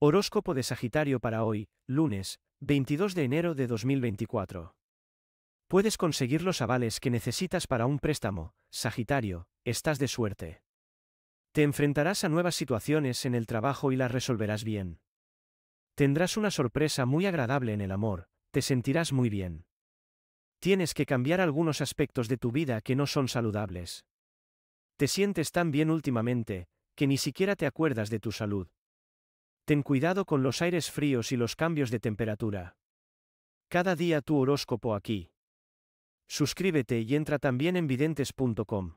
Horóscopo de Sagitario para hoy, lunes, 22 de enero de 2024. Puedes conseguir los avales que necesitas para un préstamo, Sagitario, estás de suerte. Te enfrentarás a nuevas situaciones en el trabajo y las resolverás bien. Tendrás una sorpresa muy agradable en el amor, te sentirás muy bien. Tienes que cambiar algunos aspectos de tu vida que no son saludables. Te sientes tan bien últimamente, que ni siquiera te acuerdas de tu salud Ten cuidado con los aires fríos y los cambios de temperatura. Cada día tu horóscopo aquí. Suscríbete y entra también en videntes.com.